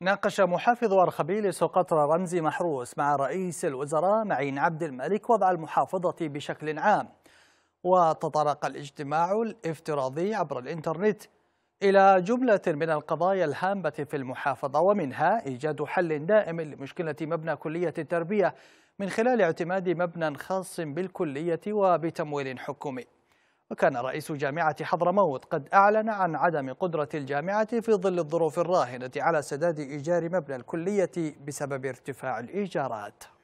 ناقش محافظ أرخبيل سقطرى رمزي محروس مع رئيس الوزراء معين عبد الملك وضع المحافظة بشكل عام وتطرق الاجتماع الافتراضي عبر الإنترنت إلى جملة من القضايا الهامة في المحافظة ومنها إيجاد حل دائم لمشكلة مبنى كلية التربية من خلال اعتماد مبنى خاص بالكلية وبتمويل حكومي وكان رئيس جامعة حضرموت قد أعلن عن عدم قدرة الجامعة في ظل الظروف الراهنة على سداد إيجار مبنى الكلية بسبب ارتفاع الإيجارات